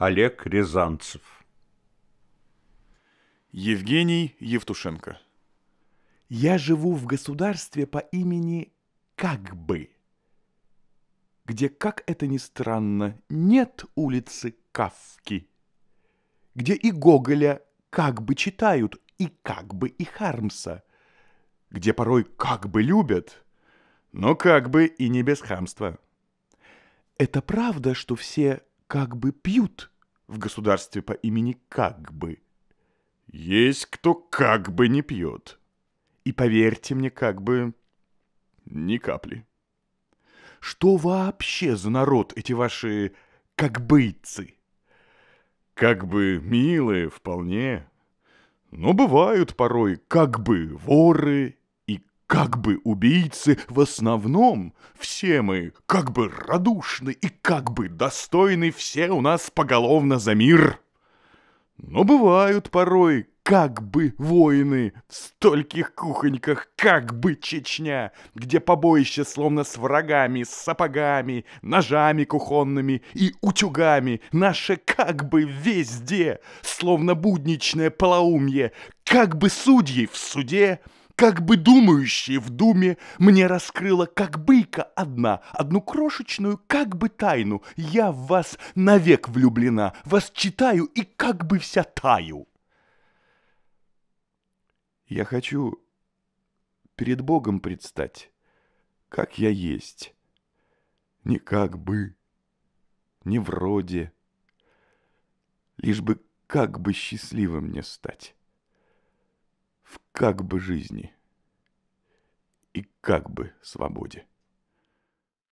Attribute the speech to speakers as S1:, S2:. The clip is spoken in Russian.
S1: Олег Рязанцев. Евгений Евтушенко. Я живу в государстве по имени как бы, где, как это ни странно, нет улицы Кавки, где и Гоголя как бы читают, и как бы и Хармса, где порой как бы любят, но как бы и не без хамства. Это правда, что все как бы пьют в государстве по имени как бы. Есть кто как бы не пьет. И поверьте мне, как бы ни капли. Что вообще за народ эти ваши как быйцы? Как бы милые вполне, но бывают порой как бы воры как бы убийцы в основном, все мы как бы радушны и как бы достойны все у нас поголовно за мир. Но бывают порой как бы войны в стольких кухоньках, как бы Чечня, где побоище словно с врагами, с сапогами, ножами кухонными и утюгами, наше как бы везде, словно будничное полоумье, как бы судьи в суде — как бы думающие в думе, мне раскрыла, как быйка одна, одну крошечную, как бы тайну. Я в вас навек влюблена, вас читаю и как бы вся таю. Я хочу перед Богом предстать, как я есть. Не как бы, не вроде, лишь бы как бы счастливым мне стать как бы жизни и как бы свободе.